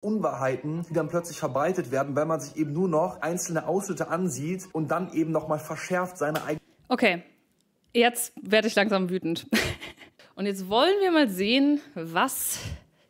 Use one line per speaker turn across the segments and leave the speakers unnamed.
Unwahrheiten, die dann plötzlich verbreitet werden, weil man sich eben nur noch einzelne Ausschnitte ansieht und dann eben nochmal verschärft seine eigene.
Okay, jetzt werde ich langsam wütend. Und jetzt wollen wir mal sehen, was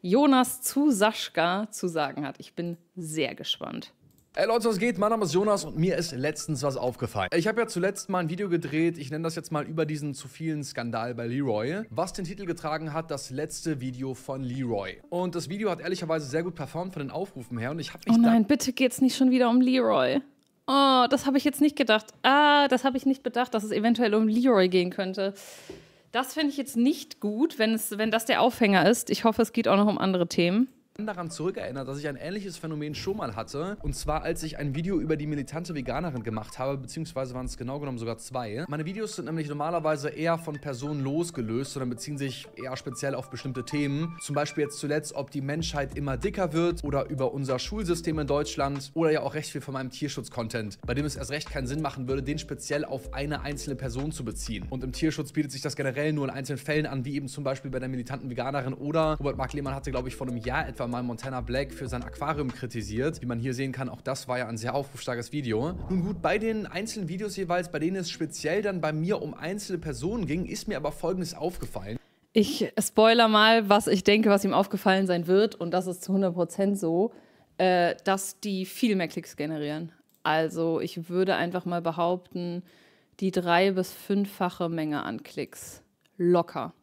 Jonas zu Saschka zu sagen hat. Ich bin sehr gespannt.
Hey Leute, was geht? Mein Name ist Jonas und mir ist letztens was aufgefallen. Ich habe ja zuletzt mal ein Video gedreht, ich nenne das jetzt mal über diesen zu vielen Skandal bei Leroy, was den Titel getragen hat, das letzte Video von Leroy. Und das Video hat ehrlicherweise sehr gut performt von den Aufrufen her und ich habe
mich Oh nein, bitte geht's nicht schon wieder um Leroy. Oh, das habe ich jetzt nicht gedacht. Ah, das habe ich nicht bedacht, dass es eventuell um Leroy gehen könnte. Das finde ich jetzt nicht gut, wenn, es, wenn das der Aufhänger ist. Ich hoffe, es geht auch noch um andere Themen
daran zurückerinnert, dass ich ein ähnliches Phänomen schon mal hatte. Und zwar, als ich ein Video über die militante Veganerin gemacht habe, beziehungsweise waren es genau genommen sogar zwei. Meine Videos sind nämlich normalerweise eher von Personen losgelöst, sondern beziehen sich eher speziell auf bestimmte Themen. Zum Beispiel jetzt zuletzt, ob die Menschheit immer dicker wird oder über unser Schulsystem in Deutschland oder ja auch recht viel von meinem Tierschutz-Content, bei dem es erst recht keinen Sinn machen würde, den speziell auf eine einzelne Person zu beziehen. Und im Tierschutz bietet sich das generell nur in einzelnen Fällen an, wie eben zum Beispiel bei der militanten Veganerin oder Robert Mark Lehmann hatte, glaube ich, vor einem Jahr etwa mal Montana Black für sein Aquarium kritisiert. Wie man hier sehen kann, auch das war ja ein sehr aufrufstarkes Video. Nun gut, bei den einzelnen Videos jeweils, bei denen es speziell dann bei mir um einzelne Personen ging, ist mir aber Folgendes aufgefallen.
Ich spoiler mal, was ich denke, was ihm aufgefallen sein wird, und das ist zu 100% so, äh, dass die viel mehr Klicks generieren. Also ich würde einfach mal behaupten, die drei- bis fünffache Menge an Klicks. Locker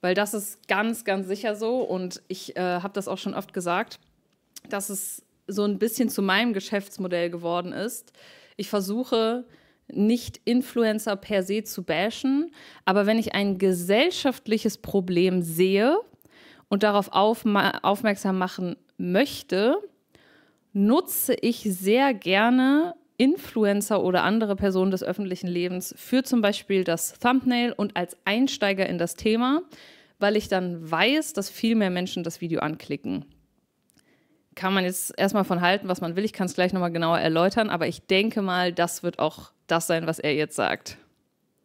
weil das ist ganz, ganz sicher so und ich äh, habe das auch schon oft gesagt, dass es so ein bisschen zu meinem Geschäftsmodell geworden ist. Ich versuche nicht Influencer per se zu bashen, aber wenn ich ein gesellschaftliches Problem sehe und darauf aufmerksam machen möchte, nutze ich sehr gerne Influencer oder andere Personen des öffentlichen Lebens für zum Beispiel das Thumbnail und als Einsteiger in das Thema, weil ich dann weiß, dass viel mehr Menschen das Video anklicken. Kann man jetzt erstmal von halten, was man will. Ich kann es gleich nochmal genauer erläutern, aber ich denke mal, das wird auch das sein, was er jetzt sagt.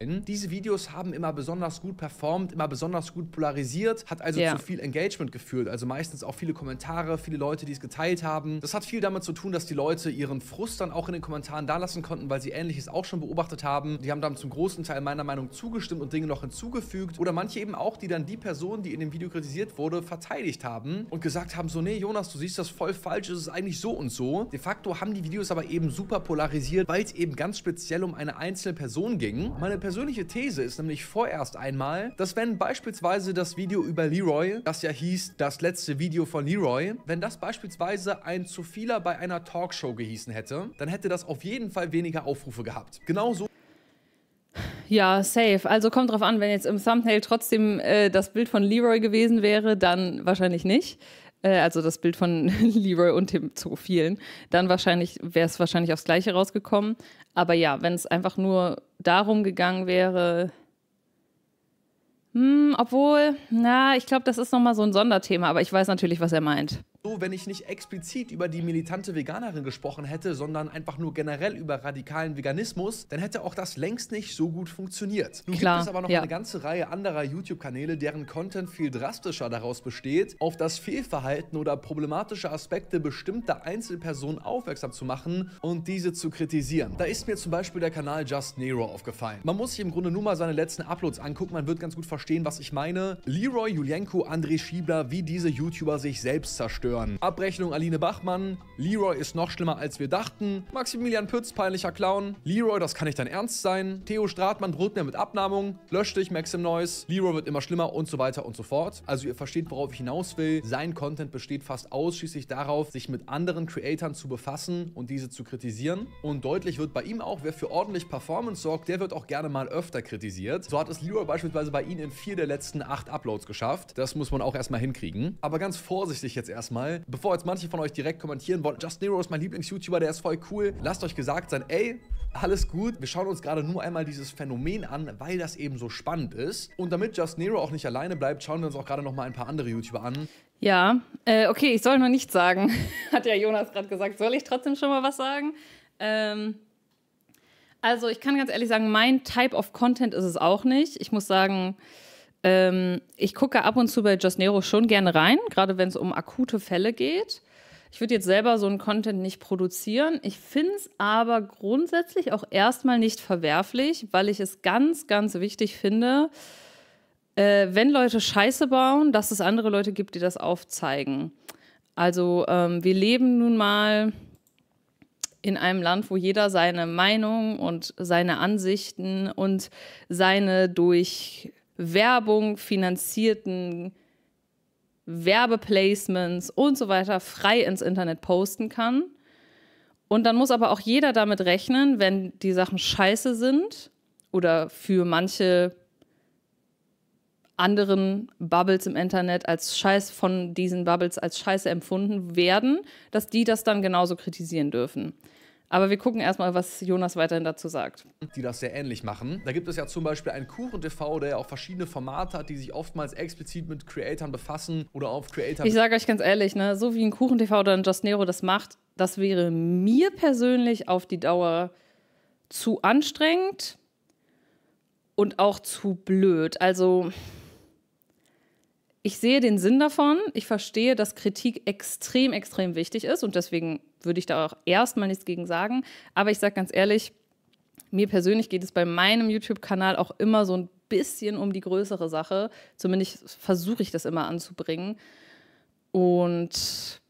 Diese Videos haben immer besonders gut performt, immer besonders gut polarisiert, hat also yeah. zu viel Engagement geführt. Also meistens auch viele Kommentare, viele Leute, die es geteilt haben. Das hat viel damit zu tun, dass die Leute ihren Frust dann auch in den Kommentaren dalassen konnten, weil sie Ähnliches auch schon beobachtet haben. Die haben dann zum großen Teil meiner Meinung zugestimmt und Dinge noch hinzugefügt. Oder manche eben auch, die dann die Person, die in dem Video kritisiert wurde, verteidigt haben und gesagt haben: So, nee, Jonas, du siehst das voll falsch, es ist eigentlich so und so. De facto haben die Videos aber eben super polarisiert, weil es eben ganz speziell um eine einzelne Person ging. Meine persönliche These ist nämlich vorerst einmal, dass wenn beispielsweise das Video über Leroy, das ja hieß das letzte Video von Leroy, wenn das beispielsweise ein zu vieler bei einer Talkshow gehießen hätte, dann hätte das auf jeden Fall weniger Aufrufe gehabt. Genauso
ja, safe. Also kommt drauf an, wenn jetzt im Thumbnail trotzdem äh, das Bild von Leroy gewesen wäre, dann wahrscheinlich nicht. Äh, also das Bild von Leroy und dem Zoophilen, dann wahrscheinlich wäre es wahrscheinlich aufs Gleiche rausgekommen. Aber ja, wenn es einfach nur darum gegangen wäre, hm, obwohl, na, ich glaube, das ist nochmal so ein Sonderthema, aber ich weiß natürlich, was er meint
so, wenn ich nicht explizit über die militante Veganerin gesprochen hätte, sondern einfach nur generell über radikalen Veganismus, dann hätte auch das längst nicht so gut funktioniert. Nun Klar, gibt es aber noch ja. eine ganze Reihe anderer YouTube-Kanäle, deren Content viel drastischer daraus besteht, auf das Fehlverhalten oder problematische Aspekte bestimmter Einzelpersonen aufmerksam zu machen und diese zu kritisieren. Da ist mir zum Beispiel der Kanal Just Nero aufgefallen. Man muss sich im Grunde nur mal seine letzten Uploads angucken, man wird ganz gut verstehen, was ich meine. Leroy Julienko, André Schiebler, wie diese YouTuber sich selbst zerstören hören. Abrechnung Aline Bachmann. Leroy ist noch schlimmer, als wir dachten. Maximilian Pütz, peinlicher Clown. Leroy, das kann nicht dein Ernst sein. Theo Stratmann droht mir mit Abnahmung. Lösch dich, Maxim Noise. Leroy wird immer schlimmer und so weiter und so fort. Also ihr versteht, worauf ich hinaus will. Sein Content besteht fast ausschließlich darauf, sich mit anderen Creatoren zu befassen und diese zu kritisieren. Und deutlich wird bei ihm auch, wer für ordentlich Performance sorgt, der wird auch gerne mal öfter kritisiert. So hat es Leroy beispielsweise bei ihm in vier der letzten acht Uploads geschafft. Das muss man auch erstmal hinkriegen. Aber ganz vorsichtig jetzt erstmal mal. Bevor jetzt manche von euch direkt kommentieren wollen, Just Nero ist mein Lieblings-YouTuber, der ist voll cool. Lasst euch gesagt sein, ey, alles gut. Wir schauen uns gerade nur einmal dieses Phänomen an, weil das eben so spannend ist. Und damit Just Nero auch nicht alleine bleibt, schauen wir uns auch gerade noch mal ein paar andere YouTuber an.
Ja, äh, okay, ich soll noch nichts sagen, hat ja Jonas gerade gesagt. Soll ich trotzdem schon mal was sagen? Ähm, also ich kann ganz ehrlich sagen, mein Type of Content ist es auch nicht. Ich muss sagen, ähm, ich gucke ab und zu bei Just Nero schon gerne rein, gerade wenn es um akute Fälle geht. Ich würde jetzt selber so einen Content nicht produzieren. Ich finde es aber grundsätzlich auch erstmal nicht verwerflich, weil ich es ganz, ganz wichtig finde, äh, wenn Leute Scheiße bauen, dass es andere Leute gibt, die das aufzeigen. Also ähm, wir leben nun mal in einem Land, wo jeder seine Meinung und seine Ansichten und seine durch Werbung finanzierten Werbeplacements und so weiter frei ins Internet posten kann. Und dann muss aber auch jeder damit rechnen, wenn die Sachen scheiße sind oder für manche anderen Bubbles im Internet als Scheiß von diesen Bubbles als Scheiße empfunden werden, dass die das dann genauso kritisieren dürfen. Aber wir gucken erstmal, was Jonas weiterhin dazu sagt.
Die das sehr ähnlich machen. Da gibt es ja zum Beispiel einen Kuchen TV, der ja auch verschiedene Formate hat, die sich oftmals explizit mit Creatern befassen oder auf Creator. Ich sage
euch ganz ehrlich, ne, so wie ein Kuchen TV oder ein Just Nero das macht, das wäre mir persönlich auf die Dauer zu anstrengend und auch zu blöd. Also ich sehe den Sinn davon. Ich verstehe, dass Kritik extrem, extrem wichtig ist und deswegen würde ich da auch erstmal nichts gegen sagen. Aber ich sage ganz ehrlich, mir persönlich geht es bei meinem YouTube-Kanal auch immer so ein bisschen um die größere Sache. Zumindest versuche ich das immer anzubringen. Und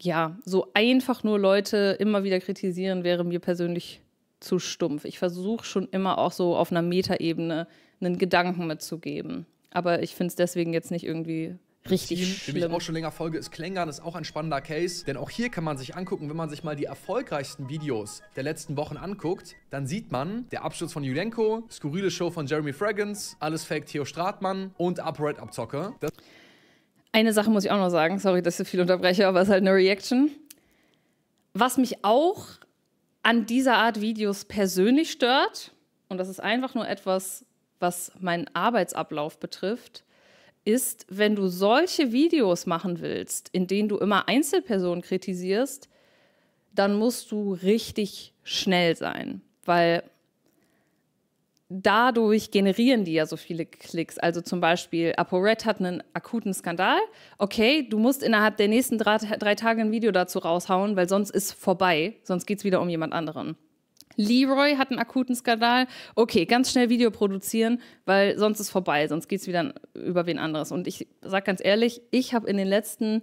ja, so einfach nur Leute immer wieder kritisieren wäre mir persönlich zu stumpf. Ich versuche schon immer auch so auf einer Metaebene einen Gedanken mitzugeben aber ich finde es deswegen jetzt nicht irgendwie
richtig Team, schlimm. Dem ich auch schon länger folge, ist Klängern, ist auch ein spannender Case. Denn auch hier kann man sich angucken, wenn man sich mal die erfolgreichsten Videos der letzten Wochen anguckt, dann sieht man, der Absturz von Julenko, skurrile Show von Jeremy Fragrance, alles Fake Theo Stratmann
und Upright-Abzocke. Eine Sache muss ich auch noch sagen, sorry, dass ich so viel unterbreche, aber es ist halt eine Reaction. Was mich auch an dieser Art Videos persönlich stört, und das ist einfach nur etwas, was meinen Arbeitsablauf betrifft, ist, wenn du solche Videos machen willst, in denen du immer Einzelpersonen kritisierst, dann musst du richtig schnell sein, weil dadurch generieren die ja so viele Klicks. Also zum Beispiel, ApoRed hat einen akuten Skandal. Okay, du musst innerhalb der nächsten drei, drei Tage ein Video dazu raushauen, weil sonst ist vorbei, sonst geht es wieder um jemand anderen. Leroy hat einen akuten Skandal. Okay, ganz schnell Video produzieren, weil sonst ist vorbei, sonst geht es wieder über wen anderes. Und ich sage ganz ehrlich, ich habe in den letzten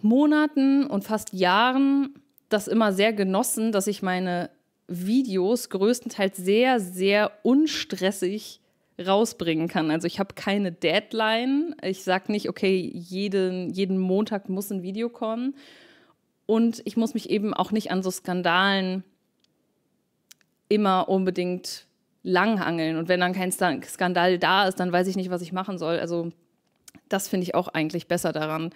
Monaten und fast Jahren das immer sehr genossen, dass ich meine Videos größtenteils sehr, sehr unstressig rausbringen kann. Also ich habe keine Deadline. Ich sage nicht, okay, jeden, jeden Montag muss ein Video kommen, und ich muss mich eben auch nicht an so Skandalen immer unbedingt langhangeln. Und wenn dann kein Skandal da ist, dann weiß ich nicht, was ich machen soll. Also das finde ich auch eigentlich besser daran,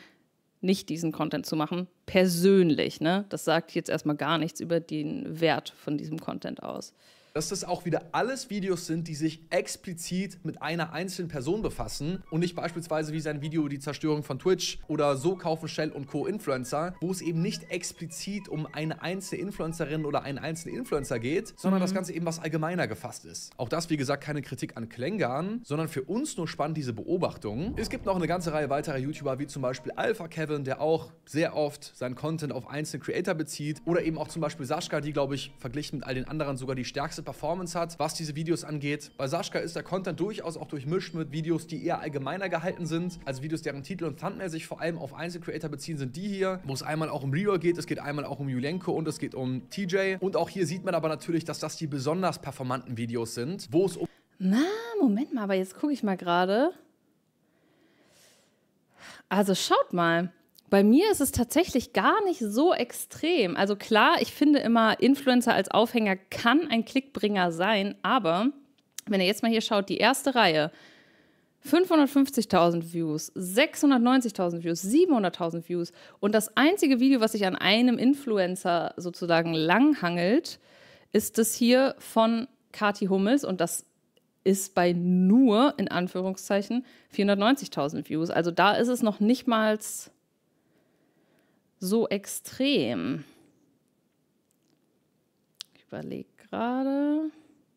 nicht diesen Content zu machen. Persönlich, ne? Das sagt jetzt erstmal gar nichts über den Wert von diesem Content aus
dass das auch wieder alles Videos sind, die sich explizit mit einer einzelnen Person befassen und nicht beispielsweise wie sein Video die Zerstörung von Twitch oder so kaufen Shell und Co. Influencer, wo es eben nicht explizit um eine einzelne Influencerin oder einen einzelnen Influencer geht, sondern mhm. das Ganze eben was allgemeiner gefasst ist. Auch das, wie gesagt, keine Kritik an Klängern, sondern für uns nur spannend diese Beobachtung. Es gibt noch eine ganze Reihe weiterer YouTuber, wie zum Beispiel Alpha Kevin, der auch sehr oft seinen Content auf einzelne Creator bezieht oder eben auch zum Beispiel Sascha, die, glaube ich, verglichen mit all den anderen sogar die stärkste krasse Performance hat, was diese Videos angeht. Bei Sascha ist der Content durchaus auch durchmischt mit Videos, die eher allgemeiner gehalten sind, also Videos, deren Titel und Thumbnail sich vor allem auf Einzelcreator beziehen, sind die hier, wo es einmal auch um Reroll geht, es geht einmal auch um Julenko und es geht um TJ. Und auch hier sieht man aber natürlich, dass das die besonders performanten Videos sind, wo es um...
Na, Moment mal, aber jetzt gucke ich mal gerade. Also schaut mal. Bei mir ist es tatsächlich gar nicht so extrem. Also klar, ich finde immer, Influencer als Aufhänger kann ein Klickbringer sein, aber wenn ihr jetzt mal hier schaut, die erste Reihe, 550.000 Views, 690.000 Views, 700.000 Views und das einzige Video, was sich an einem Influencer sozusagen langhangelt, ist das hier von Kati Hummels und das ist bei nur, in Anführungszeichen, 490.000 Views. Also da ist es noch nicht mal so extrem? Ich überlege gerade.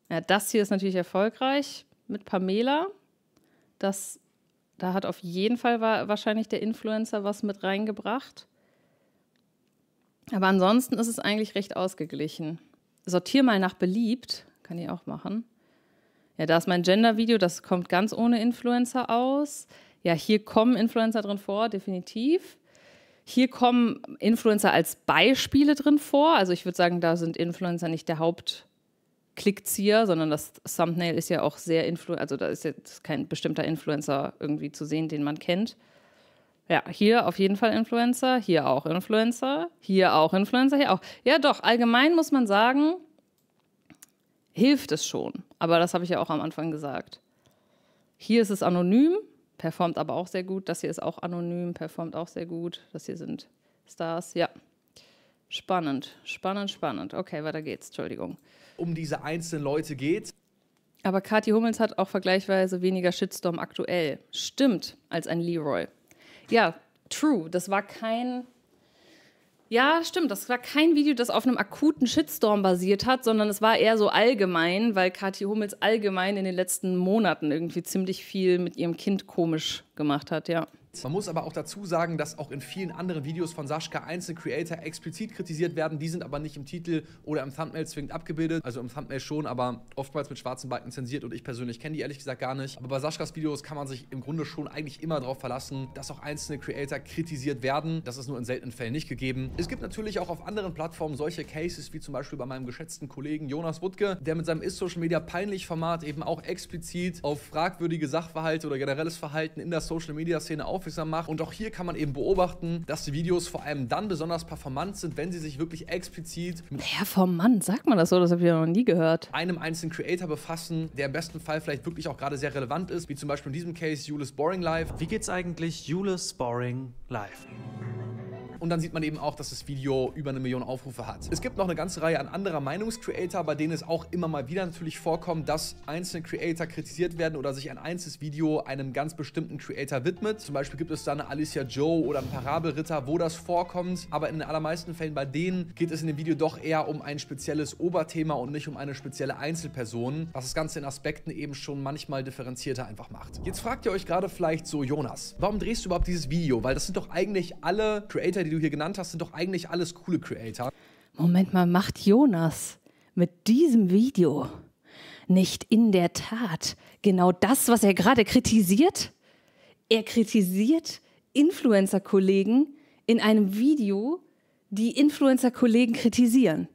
Ja, das hier ist natürlich erfolgreich mit Pamela. Das, da hat auf jeden Fall wa wahrscheinlich der Influencer was mit reingebracht. Aber ansonsten ist es eigentlich recht ausgeglichen. Sortier mal nach beliebt, kann ich auch machen. Ja, da ist mein Gender-Video, das kommt ganz ohne Influencer aus. Ja, hier kommen Influencer drin vor, definitiv. Hier kommen Influencer als Beispiele drin vor. Also ich würde sagen, da sind Influencer nicht der Hauptklickzieher, sondern das Thumbnail ist ja auch sehr influ also da ist jetzt kein bestimmter Influencer irgendwie zu sehen, den man kennt. Ja, hier auf jeden Fall Influencer, hier auch Influencer, hier auch Influencer, hier auch. Ja, doch, allgemein muss man sagen, hilft es schon. Aber das habe ich ja auch am Anfang gesagt. Hier ist es anonym, performt aber auch sehr gut. Das hier ist auch anonym, performt auch sehr gut. Das hier sind Stars, ja. Spannend, spannend, spannend. Okay, weiter geht's, Entschuldigung.
Um diese einzelnen Leute geht's.
Aber Kathi Hummels hat auch vergleichsweise weniger Shitstorm aktuell. Stimmt, als ein Leroy. Ja, true. Das war kein ja, stimmt. Das war kein Video, das auf einem akuten Shitstorm basiert hat, sondern es war eher so allgemein, weil Kathi Hummels allgemein in den letzten Monaten irgendwie ziemlich viel mit ihrem Kind komisch gemacht hat, ja. Man muss aber auch dazu sagen, dass auch in vielen
anderen Videos von Sascha einzelne Creator explizit kritisiert werden. Die sind aber nicht im Titel oder im Thumbnail zwingend abgebildet. Also im Thumbnail schon, aber oftmals mit schwarzen Balken zensiert und ich persönlich kenne die ehrlich gesagt gar nicht. Aber bei Saschkas Videos kann man sich im Grunde schon eigentlich immer darauf verlassen, dass auch einzelne Creator kritisiert werden. Das ist nur in seltenen Fällen nicht gegeben. Es gibt natürlich auch auf anderen Plattformen solche Cases, wie zum Beispiel bei meinem geschätzten Kollegen Jonas Wuttke, der mit seinem Ist-Social-Media-Peinlich-Format eben auch explizit auf fragwürdige Sachverhalte oder generelles Verhalten in der Social-Media-Szene aufmerksam aufmerksam macht. Und auch hier kann man eben beobachten, dass die Videos vor allem dann besonders performant sind, wenn sie sich wirklich explizit
mit performant, sagt man das so, das habe ich ja noch nie gehört.
Einem einzelnen Creator befassen, der im besten Fall vielleicht wirklich auch gerade sehr relevant ist, wie zum Beispiel in diesem Case Julius Boring Live. Wie geht's eigentlich Julius Boring Live? Und dann sieht man eben auch, dass das Video über eine Million Aufrufe hat. Es gibt noch eine ganze Reihe an anderer Meinungscreator, bei denen es auch immer mal wieder natürlich vorkommt, dass einzelne Creator kritisiert werden oder sich ein einzelnes Video einem ganz bestimmten Creator widmet. Zum Beispiel gibt es da eine Alicia Joe oder einen Parabelritter, wo das vorkommt. Aber in den allermeisten Fällen bei denen geht es in dem Video doch eher um ein spezielles Oberthema und nicht um eine spezielle Einzelperson, was das Ganze in Aspekten eben schon manchmal differenzierter einfach macht. Jetzt fragt ihr euch gerade vielleicht so, Jonas, warum drehst du überhaupt dieses Video? Weil das sind doch eigentlich alle Creator, die du hier genannt hast, sind doch eigentlich alles coole Creator.
Moment mal, macht Jonas mit diesem Video nicht in der Tat genau das, was er gerade kritisiert? Er kritisiert Influencer-Kollegen in einem Video, die Influencer-Kollegen kritisieren.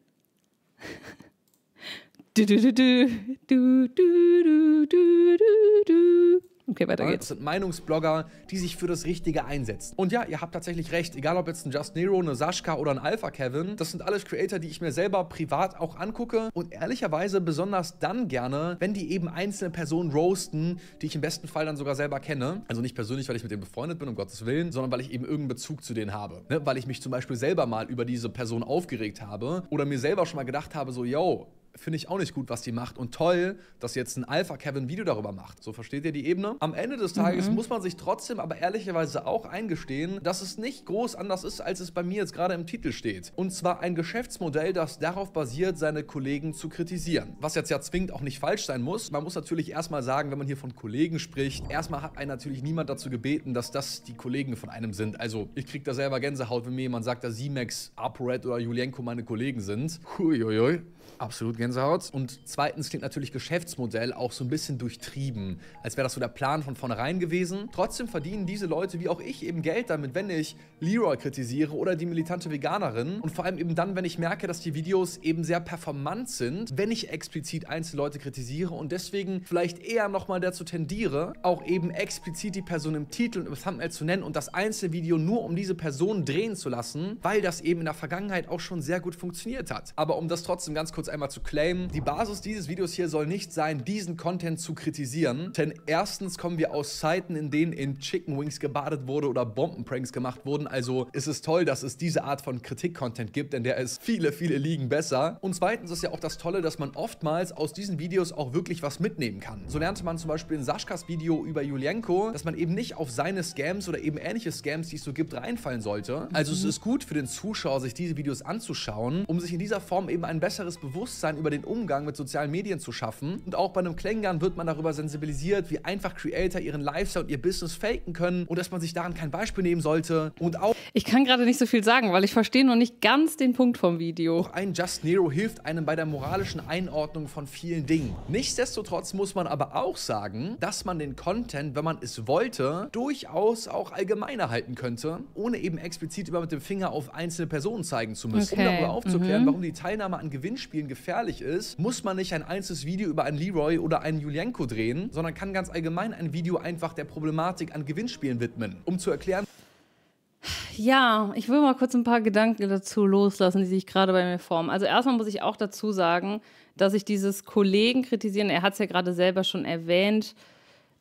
du, du, du, du, du, du, du, du, du. Okay, weiter geht's. Das
sind Meinungsblogger, die sich für das Richtige einsetzen. Und ja, ihr habt tatsächlich recht. Egal ob jetzt ein Just Nero, eine Sashka oder ein Alpha Kevin, das sind alles Creator, die ich mir selber privat auch angucke und ehrlicherweise besonders dann gerne, wenn die eben einzelne Personen roasten, die ich im besten Fall dann sogar selber kenne. Also nicht persönlich, weil ich mit denen befreundet bin, um Gottes Willen, sondern weil ich eben irgendeinen Bezug zu denen habe. Ne? Weil ich mich zum Beispiel selber mal über diese Person aufgeregt habe oder mir selber schon mal gedacht habe, so, yo, finde ich auch nicht gut, was die macht. Und toll, dass jetzt ein Alpha Kevin Video darüber macht. So versteht ihr die Ebene? Am Ende des Tages mhm. muss man sich trotzdem aber ehrlicherweise auch eingestehen, dass es nicht groß anders ist, als es bei mir jetzt gerade im Titel steht. Und zwar ein Geschäftsmodell, das darauf basiert, seine Kollegen zu kritisieren. Was jetzt ja zwingend auch nicht falsch sein muss. Man muss natürlich erstmal sagen, wenn man hier von Kollegen spricht, erstmal hat einen natürlich niemand dazu gebeten, dass das die Kollegen von einem sind. Also ich kriege da selber Gänsehaut, wenn mir jemand sagt, dass Simex, ApoRed oder Julienko meine Kollegen sind. Huiuiui. Absolut Gänsehaut. Und zweitens klingt natürlich Geschäftsmodell auch so ein bisschen durchtrieben, als wäre das so der Plan von vornherein gewesen. Trotzdem verdienen diese Leute wie auch ich eben Geld damit, wenn ich Leroy kritisiere oder die militante Veganerin. Und vor allem eben dann, wenn ich merke, dass die Videos eben sehr performant sind, wenn ich explizit einzelne Leute kritisiere und deswegen vielleicht eher nochmal dazu tendiere, auch eben explizit die Person im Titel und im Thumbnail zu nennen und das Einzelvideo nur um diese Person drehen zu lassen, weil das eben in der Vergangenheit auch schon sehr gut funktioniert hat. Aber um das trotzdem ganz kurz kurz einmal zu claimen. Die Basis dieses Videos hier soll nicht sein, diesen Content zu kritisieren, denn erstens kommen wir aus Zeiten, in denen in Chicken Wings gebadet wurde oder Bombenpranks gemacht wurden, also ist es toll, dass es diese Art von Kritik-Content gibt, denn der ist viele, viele Liegen besser. Und zweitens ist ja auch das Tolle, dass man oftmals aus diesen Videos auch wirklich was mitnehmen kann. So lernte man zum Beispiel in Saschkas Video über Julienko, dass man eben nicht auf seine Scams oder eben ähnliche Scams, die es so gibt, reinfallen sollte. Also es ist gut für den Zuschauer, sich diese Videos anzuschauen, um sich in dieser Form eben ein besseres Bewusstsein über den Umgang mit sozialen Medien zu schaffen. Und auch bei einem Klängern wird man darüber sensibilisiert, wie einfach Creator ihren Lifestyle und ihr Business faken können und dass man sich daran kein Beispiel nehmen sollte. Und auch. Ich kann gerade nicht so viel sagen, weil ich verstehe noch nicht ganz den Punkt vom Video. Auch ein Just Nero hilft einem bei der moralischen Einordnung von vielen Dingen. Nichtsdestotrotz muss man aber auch sagen, dass man den Content, wenn man es wollte, durchaus auch allgemeiner halten könnte, ohne eben explizit über mit dem Finger auf einzelne Personen zeigen zu müssen, okay. um darüber aufzuklären, mhm. warum die Teilnahme an Gewinnspielen Spielen gefährlich ist, muss man nicht ein einzelnes Video über einen Leroy oder einen Julienko drehen, sondern kann ganz allgemein ein Video einfach der Problematik an Gewinnspielen widmen, um zu erklären,
ja, ich will mal kurz ein paar Gedanken dazu loslassen, die sich gerade bei mir formen. Also erstmal muss ich auch dazu sagen, dass ich dieses Kollegen kritisieren, er hat es ja gerade selber schon erwähnt,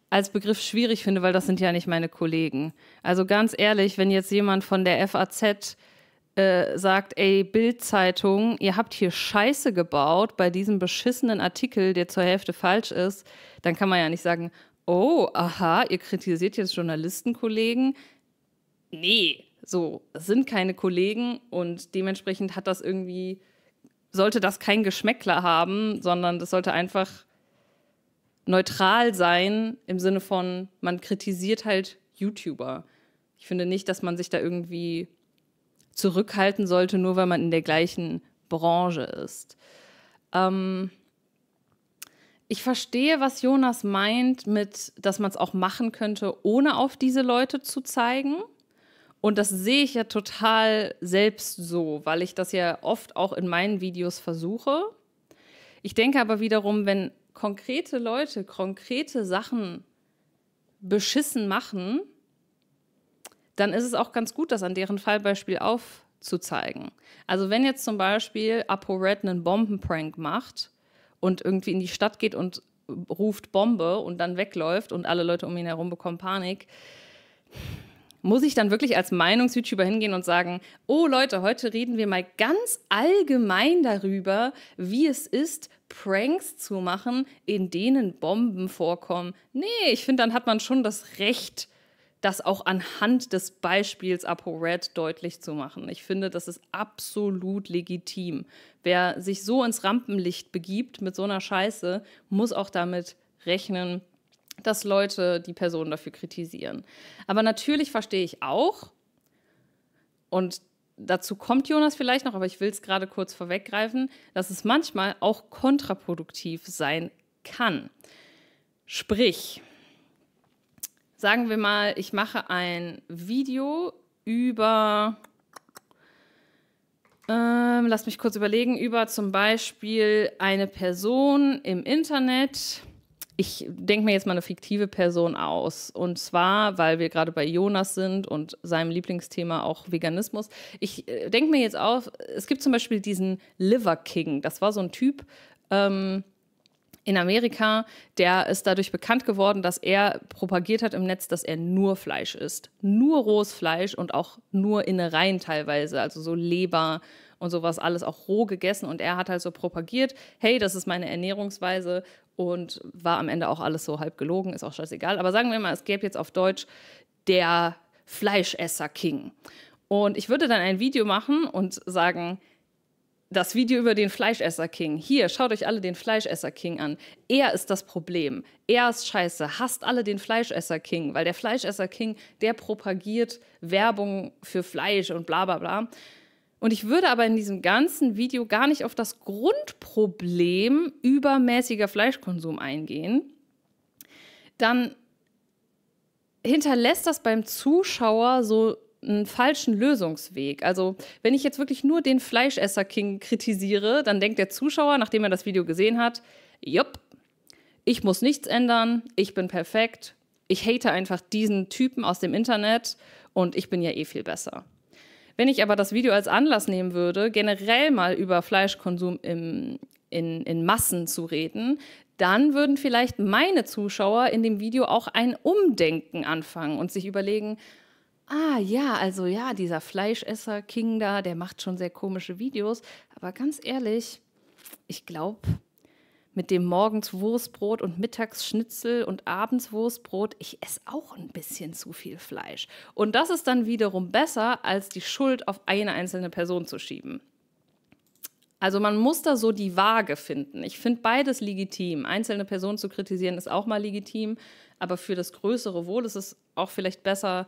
als Begriff schwierig finde, weil das sind ja nicht meine Kollegen. Also ganz ehrlich, wenn jetzt jemand von der FAZ äh, sagt, ey, Bild-Zeitung, ihr habt hier Scheiße gebaut bei diesem beschissenen Artikel, der zur Hälfte falsch ist, dann kann man ja nicht sagen, oh, aha, ihr kritisiert jetzt Journalistenkollegen. Nee, so, es sind keine Kollegen und dementsprechend hat das irgendwie, sollte das kein Geschmäckler haben, sondern das sollte einfach neutral sein im Sinne von, man kritisiert halt YouTuber. Ich finde nicht, dass man sich da irgendwie zurückhalten sollte, nur weil man in der gleichen Branche ist. Ähm ich verstehe, was Jonas meint mit, dass man es auch machen könnte, ohne auf diese Leute zu zeigen. Und das sehe ich ja total selbst so, weil ich das ja oft auch in meinen Videos versuche. Ich denke aber wiederum, wenn konkrete Leute konkrete Sachen beschissen machen, dann ist es auch ganz gut, das an deren Fallbeispiel aufzuzeigen. Also wenn jetzt zum Beispiel ApoRed einen Bombenprank macht und irgendwie in die Stadt geht und ruft Bombe und dann wegläuft und alle Leute um ihn herum bekommen Panik, muss ich dann wirklich als Meinungs-YouTuber hingehen und sagen, oh Leute, heute reden wir mal ganz allgemein darüber, wie es ist, Pranks zu machen, in denen Bomben vorkommen. Nee, ich finde, dann hat man schon das Recht, das auch anhand des Beispiels ApoRed deutlich zu machen. Ich finde, das ist absolut legitim. Wer sich so ins Rampenlicht begibt mit so einer Scheiße, muss auch damit rechnen, dass Leute die Person dafür kritisieren. Aber natürlich verstehe ich auch, und dazu kommt Jonas vielleicht noch, aber ich will es gerade kurz vorweggreifen, dass es manchmal auch kontraproduktiv sein kann. Sprich, sagen wir mal, ich mache ein Video über, ähm, lass mich kurz überlegen, über zum Beispiel eine Person im Internet. Ich denke mir jetzt mal eine fiktive Person aus. Und zwar, weil wir gerade bei Jonas sind und seinem Lieblingsthema auch Veganismus. Ich äh, denke mir jetzt auf, es gibt zum Beispiel diesen Liver King. Das war so ein Typ, ähm, in Amerika, der ist dadurch bekannt geworden, dass er propagiert hat im Netz, dass er nur Fleisch isst. Nur rohes Fleisch und auch nur Innereien teilweise, also so Leber und sowas, alles auch roh gegessen. Und er hat halt so propagiert, hey, das ist meine Ernährungsweise und war am Ende auch alles so halb gelogen, ist auch scheißegal. Aber sagen wir mal, es gäbe jetzt auf Deutsch der Fleischesser-King. Und ich würde dann ein Video machen und sagen, das Video über den Fleischesser King. Hier, schaut euch alle den Fleischesser King an. Er ist das Problem. Er ist scheiße. Hasst alle den Fleischesser King, weil der Fleischesser King, der propagiert Werbung für Fleisch und bla bla bla. Und ich würde aber in diesem ganzen Video gar nicht auf das Grundproblem übermäßiger Fleischkonsum eingehen. Dann hinterlässt das beim Zuschauer so einen falschen Lösungsweg. Also, wenn ich jetzt wirklich nur den Fleischesser King kritisiere, dann denkt der Zuschauer, nachdem er das Video gesehen hat, jupp, ich muss nichts ändern, ich bin perfekt, ich hate einfach diesen Typen aus dem Internet und ich bin ja eh viel besser. Wenn ich aber das Video als Anlass nehmen würde, generell mal über Fleischkonsum im, in, in Massen zu reden, dann würden vielleicht meine Zuschauer in dem Video auch ein Umdenken anfangen und sich überlegen, Ah ja, also ja, dieser Fleischesser-King da, der macht schon sehr komische Videos. Aber ganz ehrlich, ich glaube, mit dem morgens Wurstbrot und mittags Schnitzel und abends Wurstbrot, ich esse auch ein bisschen zu viel Fleisch. Und das ist dann wiederum besser, als die Schuld auf eine einzelne Person zu schieben. Also man muss da so die Waage finden. Ich finde beides legitim. Einzelne Personen zu kritisieren ist auch mal legitim, aber für das größere Wohl ist es auch vielleicht besser,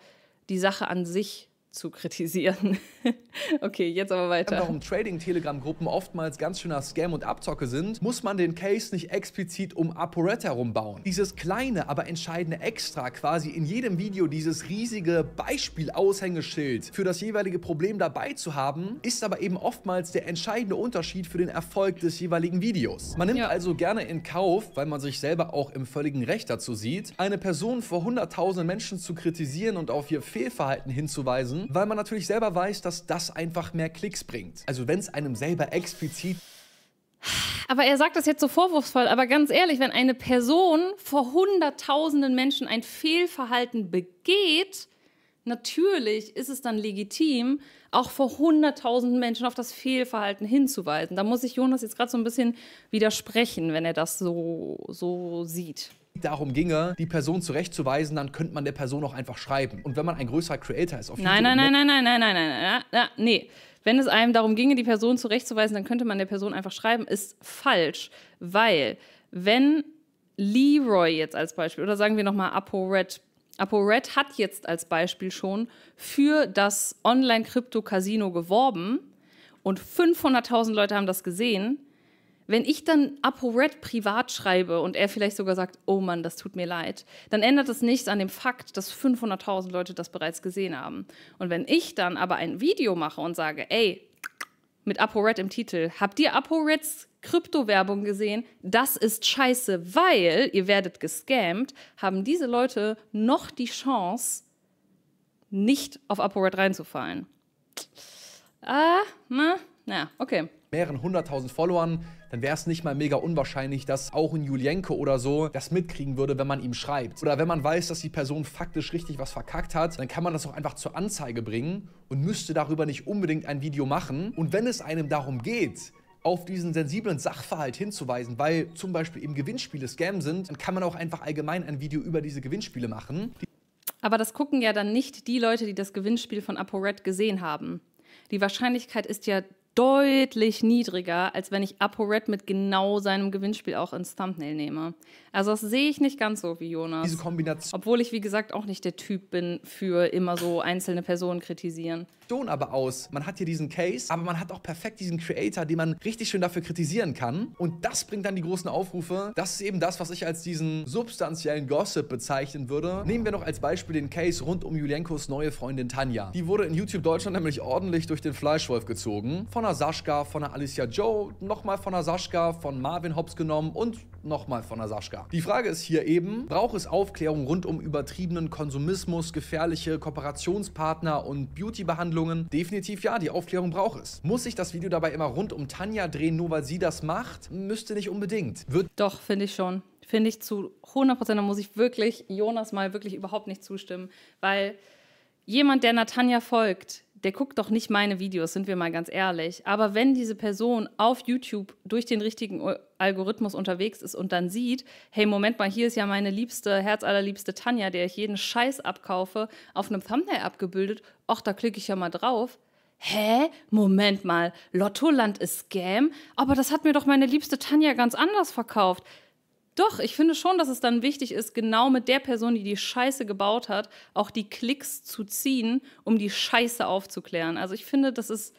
die Sache an sich zu kritisieren. okay, jetzt aber weiter. Warum Trading-Telegram-Gruppen
oftmals ganz schöner Scam und Abzocke sind, muss man den Case nicht explizit um ApoRed herum bauen. Dieses kleine, aber entscheidende Extra, quasi in jedem Video dieses riesige Beispiel-Aushängeschild für das jeweilige Problem dabei zu haben, ist aber eben oftmals der entscheidende Unterschied für den Erfolg des jeweiligen Videos. Man nimmt ja. also gerne in Kauf, weil man sich selber auch im völligen Recht dazu sieht, eine Person vor 100.000 Menschen zu kritisieren und auf ihr Fehlverhalten hinzuweisen, Mhm. weil man natürlich selber weiß, dass das einfach mehr Klicks bringt. Also wenn es einem selber explizit
aber er sagt das jetzt so vorwurfsvoll, aber ganz ehrlich, wenn eine Person vor hunderttausenden Menschen ein Fehlverhalten begeht, natürlich ist es dann legitim, auch vor hunderttausenden Menschen auf das Fehlverhalten hinzuweisen. Da muss ich Jonas jetzt gerade so ein bisschen widersprechen, wenn er das so, so sieht
darum ginge, die Person zurechtzuweisen, dann könnte man der Person auch einfach schreiben. Und wenn man ein größerer Creator ist, auf jeden Fall. Nein, nein,
nein, nein, nein, nein, nein, nein, nein, nein, nein, nein. Wenn es einem darum ginge, die Person zurechtzuweisen, dann könnte man der Person einfach schreiben, ist falsch, weil wenn Leroy jetzt als Beispiel oder sagen wir noch mal ApoRed ApoRed hat jetzt als Beispiel schon für das Online-Krypto-Casino geworben und 500.000 Leute haben das gesehen wenn ich dann ApoRed privat schreibe und er vielleicht sogar sagt, oh Mann, das tut mir leid, dann ändert das nichts an dem Fakt, dass 500.000 Leute das bereits gesehen haben. Und wenn ich dann aber ein Video mache und sage, ey, mit ApoRed im Titel, habt ihr ApoReds Kryptowerbung gesehen? Das ist scheiße, weil ihr werdet gescammt, haben diese Leute noch die Chance, nicht auf ApoRed reinzufallen. Ah, na, na, okay.
Mehreren hunderttausend Followern dann wäre es nicht mal mega unwahrscheinlich, dass auch ein Julienko oder so das mitkriegen würde, wenn man ihm schreibt. Oder wenn man weiß, dass die Person faktisch richtig was verkackt hat, dann kann man das auch einfach zur Anzeige bringen und müsste darüber nicht unbedingt ein Video machen. Und wenn es einem darum geht, auf diesen sensiblen Sachverhalt hinzuweisen, weil zum Beispiel eben Gewinnspiele Scam sind, dann kann man auch einfach allgemein ein Video über diese Gewinnspiele machen.
Aber das gucken ja dann nicht die Leute, die das Gewinnspiel von ApoRed gesehen haben. Die Wahrscheinlichkeit ist ja deutlich niedriger, als wenn ich ApoRed mit genau seinem Gewinnspiel auch ins Thumbnail nehme. Also das sehe ich nicht ganz so wie Jonas. Diese Kombination. Obwohl ich, wie gesagt, auch nicht der Typ bin für immer so einzelne Personen kritisieren. Perfektion
aber aus. Man hat hier diesen Case, aber man hat auch perfekt diesen Creator, den man richtig schön dafür kritisieren kann. Und das bringt dann die großen Aufrufe. Das ist eben das, was ich als diesen substanziellen Gossip bezeichnen würde. Nehmen wir noch als Beispiel den Case rund um Julienkos neue Freundin Tanja. Die wurde in YouTube Deutschland nämlich ordentlich durch den Fleischwolf gezogen. Von einer Sascha, von einer Alicia Joe, nochmal von einer Sascha, von Marvin Hobbs genommen und nochmal von einer Sascha. Die Frage ist hier eben, braucht es Aufklärung rund um übertriebenen Konsumismus, gefährliche Kooperationspartner und Beautybehandlung? Handlungen? Definitiv ja, die Aufklärung braucht es. Muss ich das Video dabei immer rund um Tanja drehen, nur weil sie das macht?
Müsste nicht unbedingt. Wird Doch, finde ich schon. Finde ich zu 100 Prozent. Da muss ich wirklich Jonas mal wirklich überhaupt nicht zustimmen, weil jemand, der Natanja folgt, der guckt doch nicht meine Videos, sind wir mal ganz ehrlich. Aber wenn diese Person auf YouTube durch den richtigen Algorithmus unterwegs ist und dann sieht, hey, Moment mal, hier ist ja meine liebste, herzallerliebste Tanja, der ich jeden Scheiß abkaufe, auf einem Thumbnail abgebildet, ach, da klicke ich ja mal drauf. Hä? Moment mal, Lottoland ist Scam? Aber das hat mir doch meine liebste Tanja ganz anders verkauft. Doch, ich finde schon, dass es dann wichtig ist, genau mit der Person, die die Scheiße gebaut hat, auch die Klicks zu ziehen, um die Scheiße aufzuklären. Also ich finde, das ist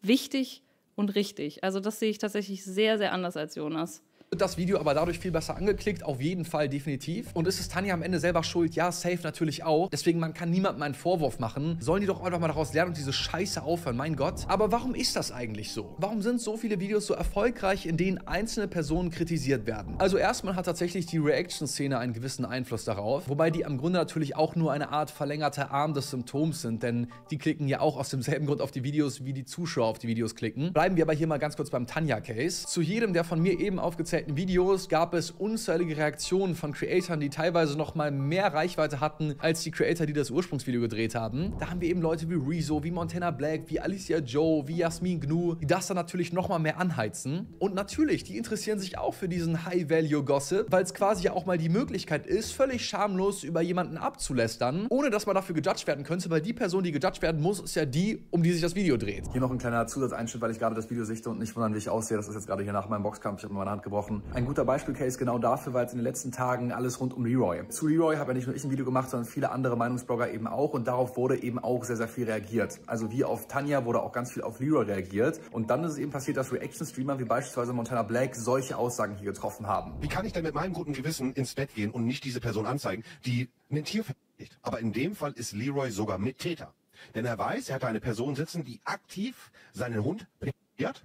wichtig und richtig. Also das sehe ich tatsächlich sehr, sehr anders als Jonas
das Video aber dadurch viel besser angeklickt, auf jeden Fall definitiv. Und ist es Tanja am Ende selber schuld? Ja, safe natürlich auch. Deswegen, man kann niemandem einen Vorwurf machen. Sollen die doch einfach mal daraus lernen und diese Scheiße aufhören, mein Gott. Aber warum ist das eigentlich so? Warum sind so viele Videos so erfolgreich, in denen einzelne Personen kritisiert werden? Also erstmal hat tatsächlich die Reaction-Szene einen gewissen Einfluss darauf, wobei die am Grunde natürlich auch nur eine Art verlängerte Arm des Symptoms sind, denn die klicken ja auch aus demselben Grund auf die Videos, wie die Zuschauer auf die Videos klicken. Bleiben wir aber hier mal ganz kurz beim Tanja-Case. Zu jedem der von mir eben aufgezählten alten Videos gab es unzählige Reaktionen von Creatoren, die teilweise noch mal mehr Reichweite hatten, als die Creator, die das Ursprungsvideo gedreht haben. Da haben wir eben Leute wie Rezo, wie Montana Black, wie Alicia Joe, wie Jasmin Gnu, die das dann natürlich noch mal mehr anheizen. Und natürlich, die interessieren sich auch für diesen High-Value-Gossip, weil es quasi auch mal die Möglichkeit ist, völlig schamlos über jemanden abzulästern, ohne dass man dafür gejudged werden könnte, weil die Person, die gejudged werden muss, ist ja die, um die sich das Video dreht. Hier noch ein kleiner Zusatzeinschnitt, weil ich gerade das Video sichte und nicht wundern, wie ich aussehe. Das ist jetzt gerade hier nach meinem Boxkampf. Ich habe mir meine Hand gebrochen angesprochen. Ein guter Beispielcase genau dafür war jetzt in den letzten Tagen alles rund um Leroy. Zu Leroy habe ja nicht nur ich ein Video gemacht, sondern viele andere Meinungsblogger eben auch und darauf wurde eben auch sehr, sehr viel reagiert. Also wie auf Tanja wurde auch ganz viel auf Leroy reagiert und dann ist es eben passiert, dass Reaction-Streamer wie beispielsweise Montana Black solche Aussagen hier getroffen haben. Wie kann ich denn mit meinem guten Gewissen ins Bett gehen und nicht diese Person anzeigen, die ein Tier vernichtet? Aber in dem Fall ist Leroy sogar Mittäter. Denn er weiß, er hat eine Person sitzen, die aktiv seinen Hund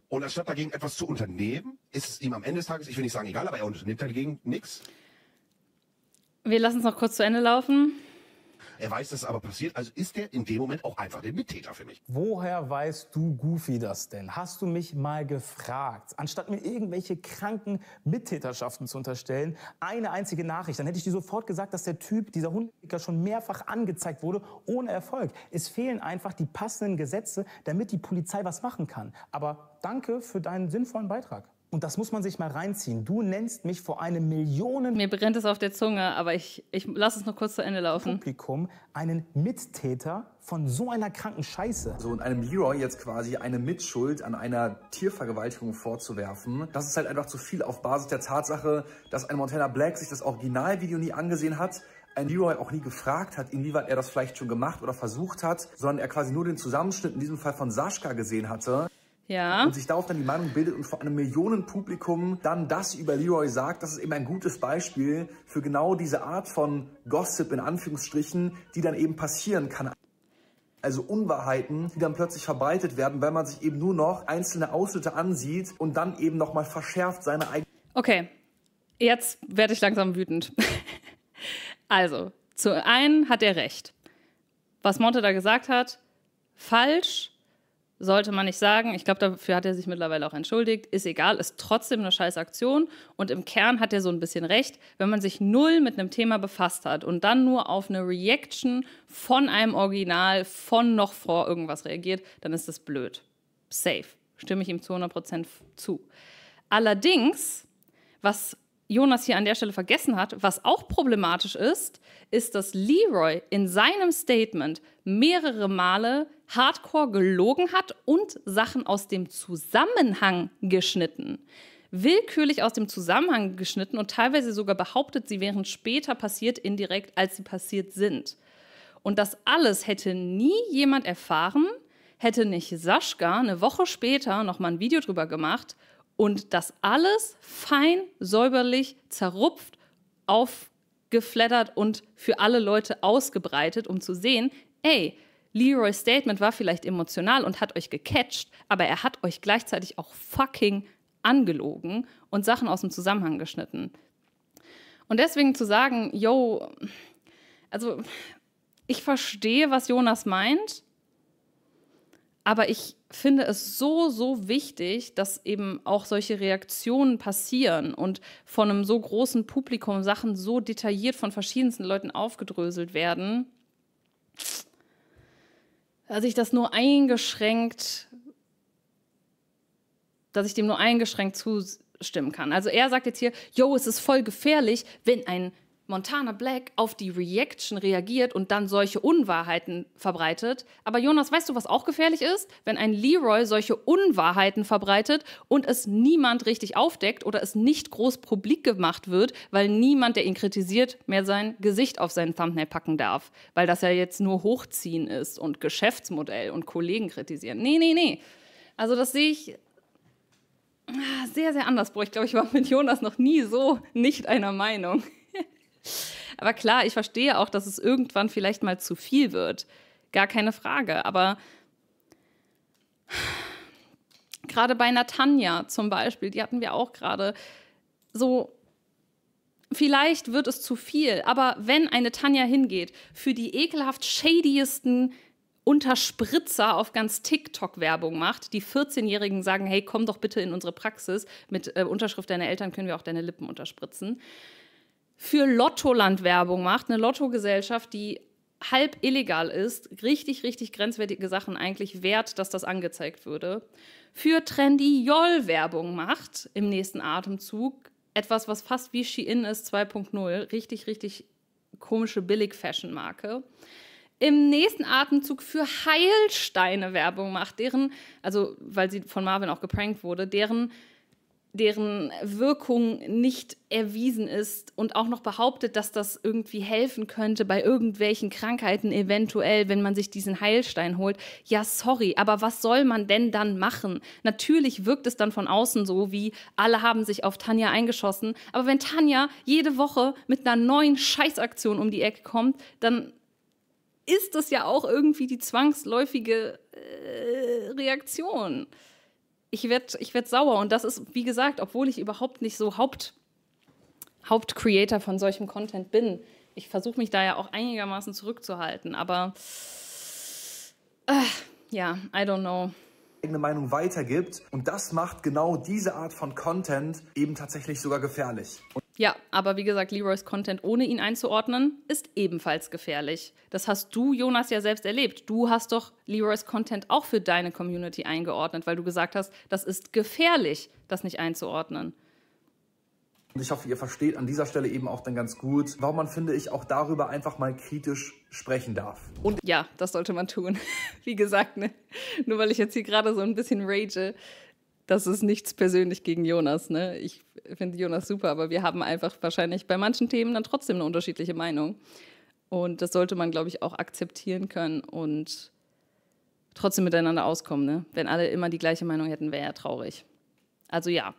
und anstatt dagegen etwas zu unternehmen, ist es ihm am Ende des Tages, ich will nicht sagen egal, aber er unternimmt dagegen nichts.
Wir lassen es noch kurz zu Ende laufen.
Er weiß, dass es aber passiert. Also ist er in dem Moment auch einfach der Mittäter für mich. Woher weißt du, Goofy, das denn? Hast du mich mal gefragt? Anstatt mir irgendwelche kranken Mittäterschaften zu unterstellen, eine einzige Nachricht, dann hätte ich dir sofort gesagt, dass der Typ, dieser Hundekicker, schon mehrfach angezeigt wurde, ohne Erfolg. Es fehlen einfach die passenden Gesetze, damit die Polizei was machen kann. Aber danke für deinen sinnvollen Beitrag. Und das muss man sich
mal reinziehen. Du nennst mich vor einem Millionen... Mir brennt es auf der Zunge, aber ich, ich lasse es noch kurz zu Ende laufen.
...Publikum einen Mittäter von so einer kranken Scheiße. So in einem Leroy jetzt quasi eine Mitschuld an einer Tiervergewaltigung vorzuwerfen, das ist halt einfach zu viel auf Basis der Tatsache, dass ein Montana Black sich das Originalvideo nie angesehen hat, ein Leroy halt auch nie gefragt hat, inwieweit er das vielleicht schon gemacht oder versucht hat, sondern er quasi nur den Zusammenschnitt in diesem Fall von Sascha gesehen hatte. Ja. Und sich darauf dann die Meinung bildet und vor einem Millionenpublikum dann das über Leroy sagt, das ist eben ein gutes Beispiel für genau diese Art von Gossip in Anführungsstrichen, die dann eben passieren kann. Also Unwahrheiten, die dann plötzlich verbreitet werden, weil man sich eben nur noch einzelne Ausschnitte ansieht und dann eben nochmal verschärft seine
eigene. Okay, jetzt werde ich langsam wütend. also, zu einem hat er recht. Was Monte da gesagt hat, falsch, sollte man nicht sagen. Ich glaube, dafür hat er sich mittlerweile auch entschuldigt. Ist egal, ist trotzdem eine scheiß Aktion. Und im Kern hat er so ein bisschen recht, wenn man sich null mit einem Thema befasst hat und dann nur auf eine Reaction von einem Original, von noch vor irgendwas reagiert, dann ist das blöd. Safe. Stimme ich ihm zu 100% zu. Allerdings, was Jonas hier an der Stelle vergessen hat, was auch problematisch ist, ist, dass Leroy in seinem Statement mehrere Male hardcore gelogen hat und Sachen aus dem Zusammenhang geschnitten. Willkürlich aus dem Zusammenhang geschnitten und teilweise sogar behauptet, sie wären später passiert indirekt, als sie passiert sind. Und das alles hätte nie jemand erfahren, hätte nicht Sascha eine Woche später nochmal ein Video drüber gemacht und das alles fein, säuberlich, zerrupft, aufgeflattert und für alle Leute ausgebreitet, um zu sehen, ey, Leroy's Statement war vielleicht emotional und hat euch gecatcht, aber er hat euch gleichzeitig auch fucking angelogen und Sachen aus dem Zusammenhang geschnitten. Und deswegen zu sagen, yo, also ich verstehe, was Jonas meint, aber ich finde es so, so wichtig, dass eben auch solche Reaktionen passieren und von einem so großen Publikum Sachen so detailliert von verschiedensten Leuten aufgedröselt werden, dass ich das nur eingeschränkt, dass ich dem nur eingeschränkt zustimmen kann. Also er sagt jetzt hier, yo, es ist voll gefährlich, wenn ein Montana Black auf die Reaction reagiert und dann solche Unwahrheiten verbreitet. Aber Jonas, weißt du, was auch gefährlich ist? Wenn ein Leroy solche Unwahrheiten verbreitet und es niemand richtig aufdeckt oder es nicht groß publik gemacht wird, weil niemand, der ihn kritisiert, mehr sein Gesicht auf seinen Thumbnail packen darf. Weil das ja jetzt nur Hochziehen ist und Geschäftsmodell und Kollegen kritisieren. Nee, nee, nee. Also das sehe ich ah, sehr, sehr anders. Boah, ich glaube, ich war mit Jonas noch nie so nicht einer Meinung. Aber klar, ich verstehe auch, dass es irgendwann vielleicht mal zu viel wird. Gar keine Frage. Aber gerade bei Natanja zum Beispiel, die hatten wir auch gerade so. Vielleicht wird es zu viel, aber wenn eine Tanja hingeht für die ekelhaft shadiesten Unterspritzer auf ganz TikTok Werbung macht, die 14-Jährigen sagen, hey, komm doch bitte in unsere Praxis, mit äh, Unterschrift deiner Eltern können wir auch deine Lippen unterspritzen für Lottoland Werbung macht, eine Lottogesellschaft, die halb illegal ist, richtig, richtig grenzwertige Sachen eigentlich wert, dass das angezeigt würde, für Trendy Yol Werbung macht im nächsten Atemzug, etwas, was fast wie Shein ist 2.0, richtig, richtig komische Billig-Fashion-Marke. Im nächsten Atemzug für Heilsteine Werbung macht, deren, also weil sie von Marvin auch geprankt wurde, deren deren Wirkung nicht erwiesen ist und auch noch behauptet, dass das irgendwie helfen könnte bei irgendwelchen Krankheiten eventuell, wenn man sich diesen Heilstein holt. Ja, sorry, aber was soll man denn dann machen? Natürlich wirkt es dann von außen so, wie alle haben sich auf Tanja eingeschossen, aber wenn Tanja jede Woche mit einer neuen Scheißaktion um die Ecke kommt, dann ist das ja auch irgendwie die zwangsläufige äh, Reaktion ich werde ich werd sauer. Und das ist, wie gesagt, obwohl ich überhaupt nicht so Haupt, Hauptcreator von solchem Content bin. Ich versuche mich da ja auch einigermaßen zurückzuhalten, aber äh, ja, I don't know
eigene Meinung weitergibt. Und das macht genau diese Art von Content eben tatsächlich sogar gefährlich. Und
ja, aber wie gesagt, Leroys Content ohne ihn einzuordnen ist ebenfalls gefährlich. Das hast du, Jonas, ja selbst erlebt. Du hast doch Leroys Content auch für deine Community eingeordnet, weil du gesagt hast, das ist gefährlich, das nicht einzuordnen.
Und ich hoffe, ihr versteht an dieser Stelle eben auch dann ganz gut, warum man, finde ich, auch darüber einfach mal kritisch sprechen darf.
Und ja, das sollte man tun. Wie gesagt, ne? nur weil ich jetzt hier gerade so ein bisschen rage, das ist nichts persönlich gegen Jonas. Ne? Ich finde Jonas super, aber wir haben einfach wahrscheinlich bei manchen Themen dann trotzdem eine unterschiedliche Meinung. Und das sollte man, glaube ich, auch akzeptieren können und trotzdem miteinander auskommen. Ne? Wenn alle immer die gleiche Meinung hätten, wäre ja traurig. Also ja,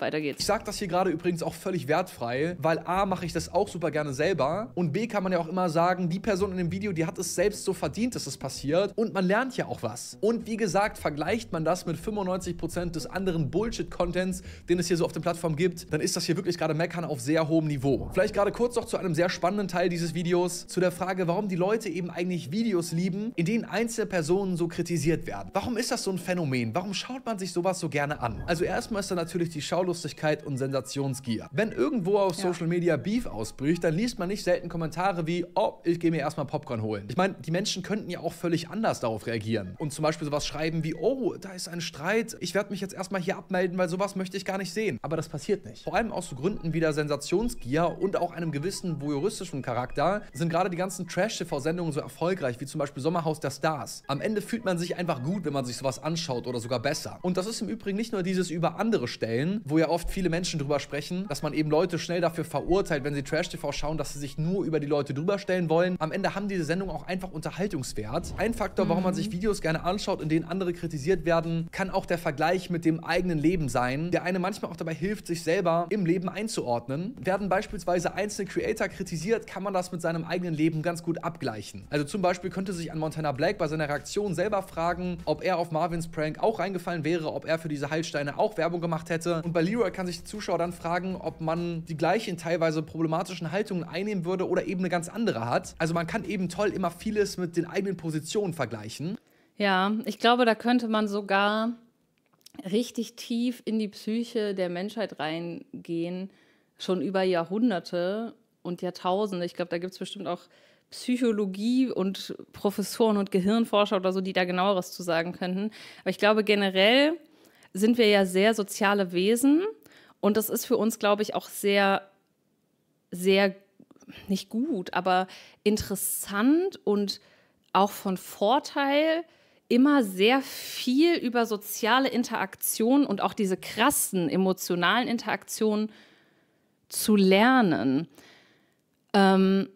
weiter geht's. Ich sag das hier gerade übrigens auch völlig wertfrei, weil A, mache ich das auch super gerne selber und B, kann man ja auch immer sagen, die Person in dem Video, die hat es selbst so verdient, dass es passiert und man lernt ja auch was. Und wie gesagt, vergleicht man das mit 95% des anderen Bullshit-Contents, den es hier so auf den Plattformen gibt, dann ist das hier wirklich gerade Meckern auf sehr hohem Niveau. Vielleicht gerade kurz noch zu einem sehr spannenden Teil dieses Videos, zu der Frage, warum die Leute eben eigentlich Videos lieben, in denen einzelne Personen so kritisiert werden. Warum ist das so ein Phänomen? Warum schaut man sich sowas so gerne an? Also erstmal ist da natürlich die Schaulustigen Schaulustigkeit und Sensationsgier. Wenn irgendwo auf ja. Social Media Beef ausbricht, dann liest man nicht selten Kommentare wie, oh, ich gehe mir erstmal Popcorn holen. Ich meine, die Menschen könnten ja auch völlig anders darauf reagieren und zum Beispiel sowas schreiben wie, oh, da ist ein Streit, ich werde mich jetzt erstmal hier abmelden, weil sowas möchte ich gar nicht sehen. Aber das passiert nicht. Vor allem aus so Gründen wie der Sensationsgier und auch einem gewissen voyeuristischen Charakter sind gerade die ganzen Trash-TV-Sendungen so erfolgreich, wie zum Beispiel Sommerhaus der Stars. Am Ende fühlt man sich einfach gut, wenn man sich sowas anschaut oder sogar besser. Und das ist im Übrigen nicht nur dieses über andere Stellen, wo ja oft viele Menschen drüber sprechen, dass man eben Leute schnell dafür verurteilt, wenn sie Trash-TV schauen, dass sie sich nur über die Leute drüber stellen wollen. Am Ende haben diese Sendungen auch einfach Unterhaltungswert. Ein Faktor, warum mhm. man sich Videos gerne anschaut, in denen andere kritisiert werden, kann auch der Vergleich mit dem eigenen Leben sein, der einem manchmal auch dabei hilft, sich selber im Leben einzuordnen. Werden beispielsweise einzelne Creator kritisiert, kann man das mit seinem eigenen Leben ganz gut abgleichen. Also zum Beispiel könnte sich an Montana Black bei seiner Reaktion selber fragen, ob er auf Marvins Prank auch reingefallen wäre, ob er für diese Heilsteine auch Werbung gemacht hätte. Und bei Leroy kann sich die Zuschauer dann fragen, ob man die gleichen teilweise problematischen Haltungen einnehmen würde oder eben eine ganz andere hat. Also man kann eben toll immer vieles mit den eigenen Positionen vergleichen.
Ja, ich glaube, da könnte man sogar richtig tief in die Psyche der Menschheit reingehen, schon über Jahrhunderte und Jahrtausende. Ich glaube, da gibt es bestimmt auch Psychologie und Professoren und Gehirnforscher oder so, die da genaueres zu sagen könnten. Aber ich glaube generell, sind wir ja sehr soziale Wesen und das ist für uns, glaube ich, auch sehr, sehr nicht gut, aber interessant und auch von Vorteil, immer sehr viel über soziale Interaktionen und auch diese krassen emotionalen Interaktionen zu lernen. Ähm,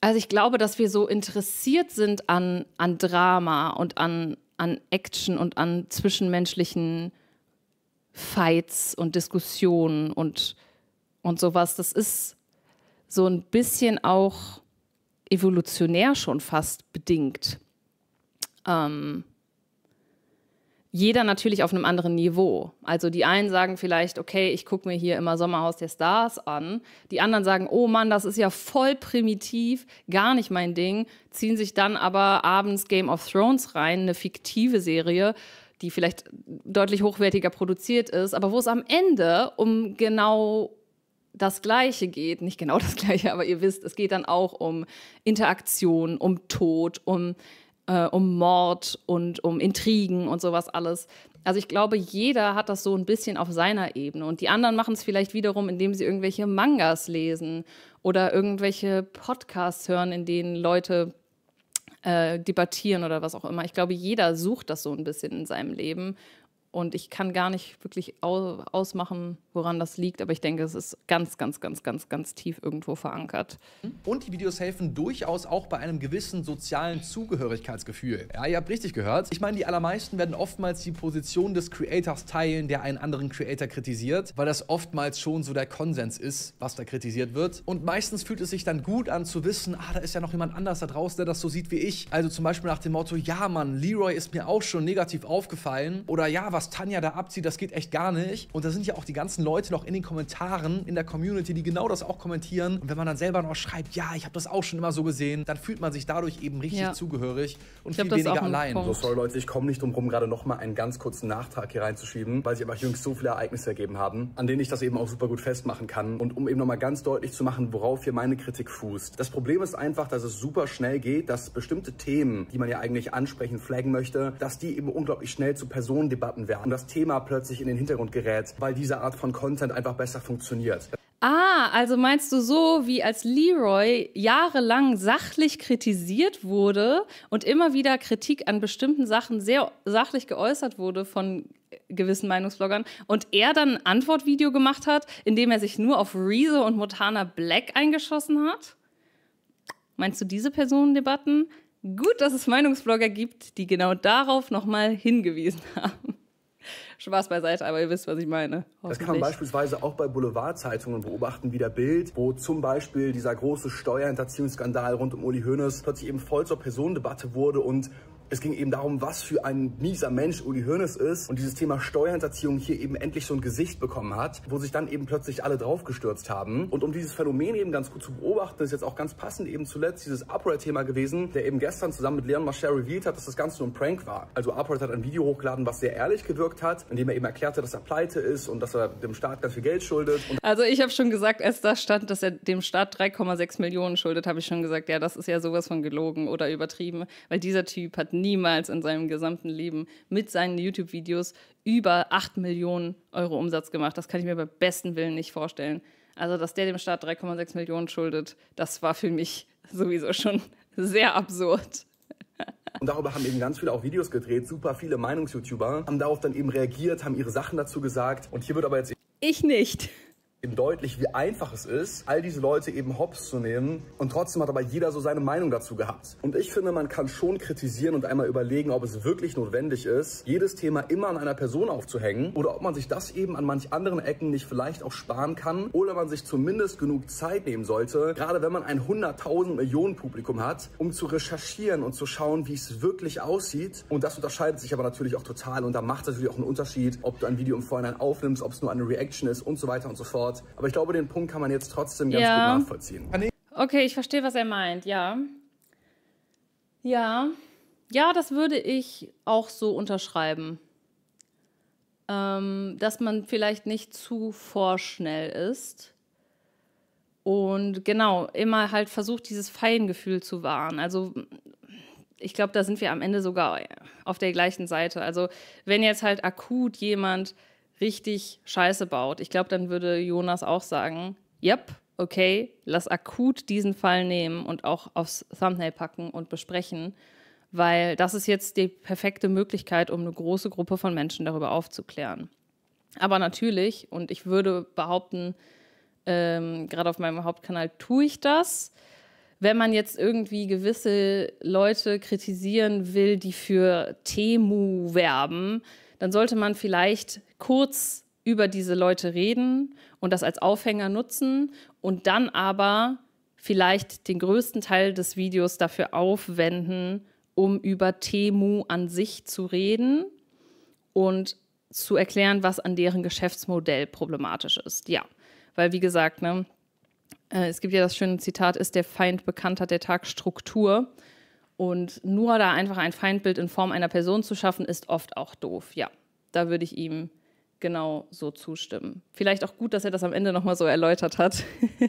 also ich glaube, dass wir so interessiert sind an, an Drama und an an Action und an zwischenmenschlichen Fights und Diskussionen und, und sowas. Das ist so ein bisschen auch evolutionär schon fast bedingt. Ähm, jeder natürlich auf einem anderen Niveau. Also die einen sagen vielleicht, okay, ich gucke mir hier immer Sommerhaus der Stars an. Die anderen sagen, oh Mann, das ist ja voll primitiv, gar nicht mein Ding. Ziehen sich dann aber abends Game of Thrones rein, eine fiktive Serie, die vielleicht deutlich hochwertiger produziert ist, aber wo es am Ende um genau das Gleiche geht, nicht genau das Gleiche, aber ihr wisst, es geht dann auch um Interaktion, um Tod, um äh, um Mord und um Intrigen und sowas alles. Also ich glaube, jeder hat das so ein bisschen auf seiner Ebene. Und die anderen machen es vielleicht wiederum, indem sie irgendwelche Mangas lesen oder irgendwelche Podcasts hören, in denen Leute äh, debattieren oder was auch immer. Ich glaube, jeder sucht das so ein bisschen in seinem Leben. Und ich kann gar nicht wirklich au ausmachen, woran das liegt, aber ich denke, es ist ganz, ganz, ganz, ganz, ganz tief irgendwo verankert.
Und die Videos helfen durchaus auch bei einem gewissen sozialen Zugehörigkeitsgefühl. Ja, ihr habt richtig gehört. Ich meine, die allermeisten werden oftmals die Position des Creators teilen, der einen anderen Creator kritisiert, weil das oftmals schon so der Konsens ist, was da kritisiert wird. Und meistens fühlt es sich dann gut an zu wissen, ah, da ist ja noch jemand anders da draußen, der das so sieht wie ich. Also zum Beispiel nach dem Motto, ja Mann, Leroy ist mir auch schon negativ aufgefallen. Oder ja, was Tanja da abzieht, das geht echt gar nicht. Und da sind ja auch die ganzen Leute noch in den Kommentaren in der Community, die genau das auch kommentieren. Und wenn man dann selber noch schreibt, ja, ich habe das auch schon immer so gesehen, dann fühlt man sich dadurch eben richtig ja. zugehörig und ich viel weniger allein. So, sorry Leute, ich komme nicht drum rum, gerade nochmal einen ganz kurzen Nachtrag hier reinzuschieben, weil sich aber jüngst so viele Ereignisse ergeben haben, an denen ich das eben auch super gut festmachen kann. Und um eben nochmal ganz deutlich zu machen, worauf hier meine Kritik fußt. Das Problem ist einfach, dass es super schnell geht, dass bestimmte Themen, die man ja eigentlich ansprechen, flaggen möchte, dass die eben unglaublich schnell zu Personendebatten werden und das Thema plötzlich in den Hintergrund gerät, weil diese Art von von Content einfach besser funktioniert.
Ah, also meinst du so, wie als Leroy jahrelang sachlich kritisiert wurde und immer wieder Kritik an bestimmten Sachen sehr sachlich geäußert wurde von gewissen Meinungsbloggern und er dann ein Antwortvideo gemacht hat, in dem er sich nur auf Rezo und Montana Black eingeschossen hat? Meinst du diese Personendebatten? Gut, dass es Meinungsblogger gibt, die genau darauf nochmal hingewiesen haben. Spaß beiseite, aber ihr wisst, was ich meine. Das kann man
beispielsweise auch bei Boulevardzeitungen beobachten, wie der Bild, wo zum Beispiel dieser große Steuerhinterziehungsskandal rund um Uli Hoeneß plötzlich eben voll zur Personendebatte wurde und es ging eben darum, was für ein mieser Mensch Uli Hoeneß ist und dieses Thema Steuerhinterziehung hier eben endlich so ein Gesicht bekommen hat, wo sich dann eben plötzlich alle draufgestürzt haben. Und um dieses Phänomen eben ganz gut zu beobachten, ist jetzt auch ganz passend eben zuletzt dieses Upright-Thema gewesen, der eben gestern zusammen mit Leon Marcher revealed hat, dass das Ganze nur ein Prank war. Also Upright hat ein Video hochgeladen, was sehr ehrlich gewirkt hat, in dem er eben erklärte, dass er pleite ist und dass er dem Staat ganz viel Geld schuldet. also ich
habe schon gesagt, als da stand, dass er dem Staat 3,6 Millionen schuldet, habe ich schon gesagt, ja, das ist ja sowas von gelogen oder übertrieben, weil dieser Typ hat niemals in seinem gesamten Leben mit seinen YouTube-Videos über 8 Millionen Euro Umsatz gemacht. Das kann ich mir beim besten Willen nicht vorstellen. Also, dass der dem Staat 3,6 Millionen schuldet, das war für mich sowieso schon sehr absurd.
Und darüber haben eben ganz viele auch Videos gedreht, super viele Meinungs-YouTuber haben darauf dann eben reagiert, haben ihre Sachen dazu gesagt. Und hier wird aber jetzt. Ich nicht eben deutlich, wie einfach es ist, all diese Leute eben hops zu nehmen. Und trotzdem hat aber jeder so seine Meinung dazu gehabt. Und ich finde, man kann schon kritisieren und einmal überlegen, ob es wirklich notwendig ist, jedes Thema immer an einer Person aufzuhängen oder ob man sich das eben an manch anderen Ecken nicht vielleicht auch sparen kann oder man sich zumindest genug Zeit nehmen sollte, gerade wenn man ein 100.000 Millionen Publikum hat, um zu recherchieren und zu schauen, wie es wirklich aussieht. Und das unterscheidet sich aber natürlich auch total und da macht es natürlich auch einen Unterschied, ob du ein Video im Vorhinein aufnimmst, ob es nur eine Reaction ist und so weiter und so fort. Ort. Aber ich glaube, den Punkt kann man jetzt trotzdem ganz ja. gut nachvollziehen.
Okay, ich verstehe, was er meint, ja. Ja. Ja, das würde ich auch so unterschreiben. Ähm, dass man vielleicht nicht zu vorschnell ist. Und genau, immer halt versucht, dieses Feingefühl zu wahren. Also ich glaube, da sind wir am Ende sogar auf der gleichen Seite. Also wenn jetzt halt akut jemand richtig Scheiße baut, ich glaube, dann würde Jonas auch sagen, yep, okay, lass akut diesen Fall nehmen und auch aufs Thumbnail packen und besprechen, weil das ist jetzt die perfekte Möglichkeit, um eine große Gruppe von Menschen darüber aufzuklären. Aber natürlich, und ich würde behaupten, ähm, gerade auf meinem Hauptkanal tue ich das, wenn man jetzt irgendwie gewisse Leute kritisieren will, die für Temu werben, dann sollte man vielleicht kurz über diese Leute reden und das als Aufhänger nutzen und dann aber vielleicht den größten Teil des Videos dafür aufwenden, um über Temu an sich zu reden und zu erklären, was an deren Geschäftsmodell problematisch ist. Ja, weil wie gesagt, ne, äh, es gibt ja das schöne Zitat, ist der Feind bekannt, hat der Tag Struktur. Und nur da einfach ein Feindbild in Form einer Person zu schaffen, ist oft auch doof. Ja, da würde ich ihm genau so zustimmen. Vielleicht auch gut, dass er das am Ende nochmal so erläutert hat.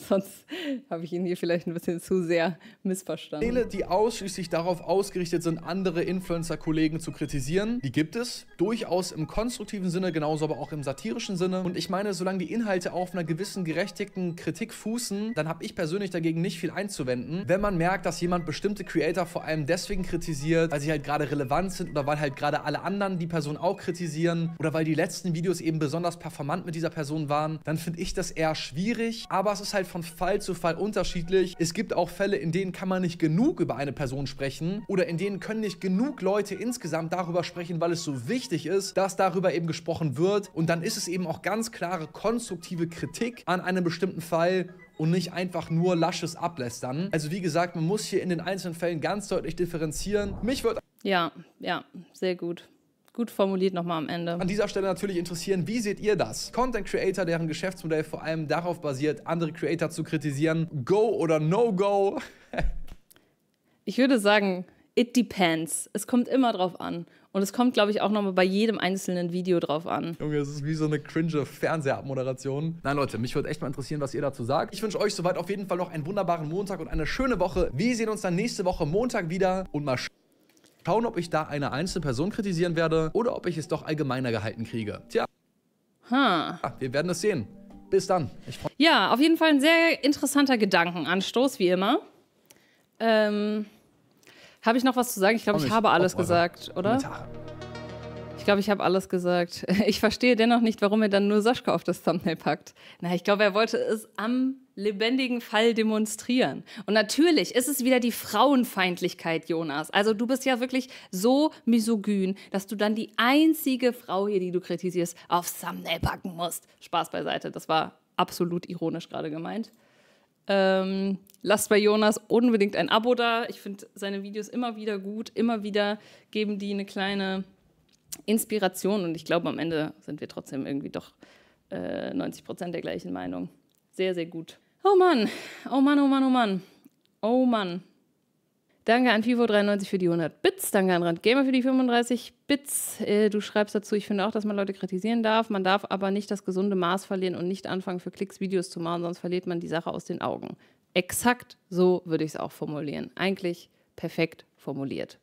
Sonst habe ich ihn hier vielleicht ein bisschen zu sehr missverstanden. Kanäle, die
ausschließlich darauf ausgerichtet sind, andere Influencer-Kollegen zu kritisieren, die gibt es. Durchaus im konstruktiven Sinne, genauso aber auch im satirischen Sinne. Und ich meine, solange die Inhalte auf einer gewissen gerechtigten Kritik fußen, dann habe ich persönlich dagegen nicht viel einzuwenden. Wenn man merkt, dass jemand bestimmte Creator vor allem deswegen kritisiert, weil sie halt gerade relevant sind oder weil halt gerade alle anderen die Person auch kritisieren oder weil die letzten Videos eben besonders performant mit dieser Person waren, dann finde ich das eher schwierig. Aber es ist halt von Fall zu Fall unterschiedlich. Es gibt auch Fälle, in denen kann man nicht genug über eine Person sprechen oder in denen können nicht genug Leute insgesamt darüber sprechen, weil es so wichtig ist, dass darüber eben gesprochen wird. Und dann ist es eben auch ganz klare konstruktive Kritik an einem bestimmten Fall und nicht einfach nur lasches Ablästern. Also wie gesagt, man muss hier in den einzelnen Fällen ganz deutlich differenzieren. Mich wird...
Ja, ja, sehr gut. Gut formuliert nochmal am Ende. An dieser Stelle natürlich interessieren, wie seht
ihr das? Content Creator, deren Geschäftsmodell vor allem darauf basiert, andere Creator zu kritisieren. Go oder no go?
ich würde sagen, it depends. Es kommt immer drauf an. Und es kommt, glaube ich, auch nochmal bei jedem einzelnen Video drauf an.
Junge, es ist wie so eine cringe Fernsehabmoderation. Nein, Leute, mich würde echt mal interessieren, was ihr dazu sagt. Ich wünsche euch soweit auf jeden Fall noch einen wunderbaren Montag und eine schöne Woche. Wir sehen uns dann nächste Woche Montag wieder und mal Schauen, ob ich da eine einzelne Person kritisieren werde oder ob ich es doch allgemeiner gehalten kriege. Tja.
Huh. Ah,
wir werden es sehen. Bis dann.
ja, auf jeden Fall ein sehr interessanter Gedankenanstoß, wie immer. Ähm, habe ich noch was zu sagen? Ich glaube, ich habe alles gesagt, oder? Kommentare. Ich glaube, ich habe alles gesagt. Ich verstehe dennoch nicht, warum er dann nur Saschka auf das Thumbnail packt. Na, ich glaube, er wollte es am lebendigen Fall demonstrieren. Und natürlich ist es wieder die Frauenfeindlichkeit, Jonas. Also du bist ja wirklich so misogyn, dass du dann die einzige Frau hier, die du kritisierst, aufs Thumbnail packen musst. Spaß beiseite, das war absolut ironisch gerade gemeint. Ähm, lasst bei Jonas unbedingt ein Abo da. Ich finde seine Videos immer wieder gut. Immer wieder geben die eine kleine Inspiration und ich glaube, am Ende sind wir trotzdem irgendwie doch äh, 90 Prozent der gleichen Meinung. Sehr, sehr gut. Oh Mann, oh Mann, oh Mann, oh Mann. Oh Mann. Danke an Fivo93 für die 100 Bits. Danke an Randgamer für die 35 Bits. Äh, du schreibst dazu, ich finde auch, dass man Leute kritisieren darf. Man darf aber nicht das gesunde Maß verlieren und nicht anfangen, für Klicks Videos zu machen, sonst verliert man die Sache aus den Augen. Exakt so würde ich es auch formulieren. Eigentlich perfekt formuliert.